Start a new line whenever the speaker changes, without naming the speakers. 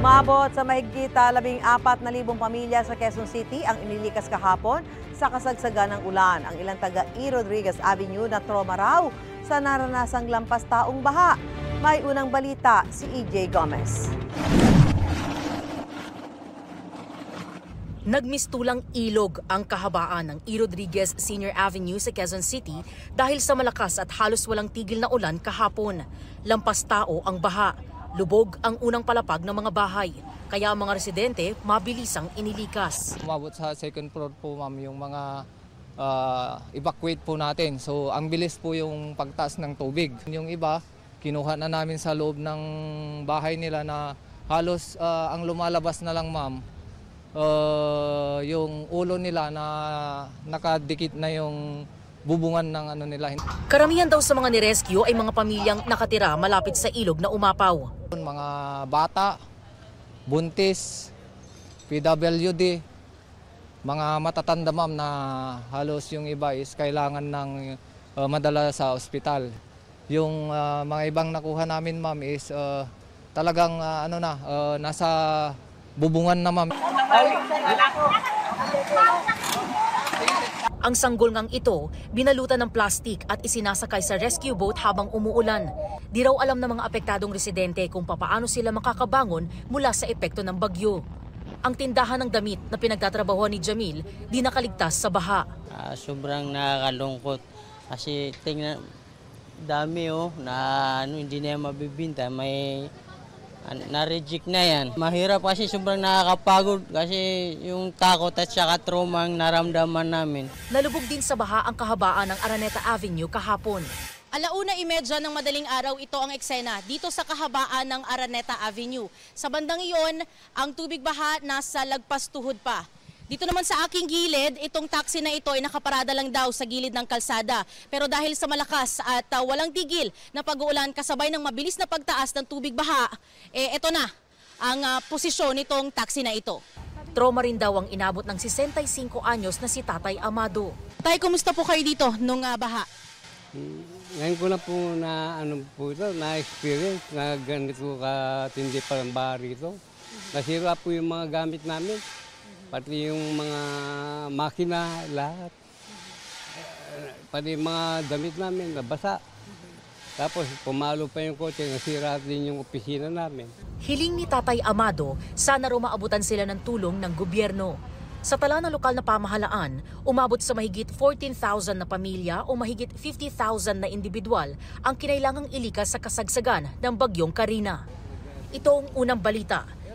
Umabot sa mahigit 14,000 ah, pamilya sa Quezon City ang inilikas kahapon sa kasagsagan ng ulan. Ang ilang taga E. Rodriguez Avenue na trauma raw sa naranasang lampas taong baha. May unang balita si EJ Gomez. Nagmistulang ilog ang kahabaan ng E. Rodriguez Senior Avenue sa Quezon City dahil sa malakas at halos walang tigil na ulan kahapon. Lampas tao ang baha. Lubog ang unang palapag ng mga bahay, kaya ang mga residente mabilisang inilikas. Umabot sa second floor
po ma'am yung mga uh, evacuate po natin. So ang bilis po yung pagtaas ng tubig. Yung iba, kinuha na namin sa loob ng bahay nila na halos uh, ang lumalabas na lang ma'am. Uh, yung ulo nila na nakadikit na yung bubungan ng ano nila.
Karamihan daw sa mga nirescue ay mga pamilyang nakatira malapit sa ilog na umapaw. Mga bata,
buntis, PWD,
mga matatanda
ma'am na halos yung iba is kailangan ng uh, madala sa ospital. Yung uh, mga ibang nakuha namin ma'am is uh, talagang uh, ano na
uh, nasa bubungan na ma'am. Ang sanggol ngang ito, binalutan ng plastik at isinasakay sa rescue boat habang umuulan. Di raw alam ng mga apektadong residente kung papaano sila makakabangon mula sa epekto ng bagyo. Ang tindahan ng damit na pinagtatrabaho ni Jamil, di nakaligtas sa baha. Uh, sobrang nakakalungkot kasi tingnan, dami oh, na ano, hindi na mabibinta. May na-reject na yan. Mahirap kasi sobrang nakakapagod kasi yung takot at saka trauma ang naramdaman namin. Nalubog din sa baha ang kahabaan ng Araneta Avenue kahapon. Alauna imedya ng madaling araw ito ang eksena dito sa kahabaan ng Araneta Avenue. Sa bandang iyon, ang tubig baha nasa lagpas tuhod pa. Dito naman sa aking gilid, itong taxi na ito ay nakaparada lang daw sa gilid ng kalsada. Pero dahil sa malakas at uh, walang tigil na pag-uulan kasabay ng mabilis na pagtaas ng tubig baha, eh ito na ang uh, posisyon nitong taxi na ito. Trauma rin daw ang inabot ng 65 anyos na si Tatay Amado. Tay, kumusta po kayo dito nung uh, baha?
Ngayon ko lang po na ano po ito, na-experience na ganito katindi pa ng baha ito. Nasira po yung mga gamit namin pati yung mga makina, lahat. Pati mga damit namin, nabasa. Tapos pumalo pa yung kotse, nasira din yung opisina namin.
Hiling ni Tatay Amado, sana rumaabutan sila ng tulong ng gobyerno. Sa tala ng lokal na pamahalaan, umabot sa mahigit 14,000 na pamilya o mahigit 50,000 na individual ang kinailangang ilikas sa kasagsagan ng bagyong Karina. Ito ang unang balita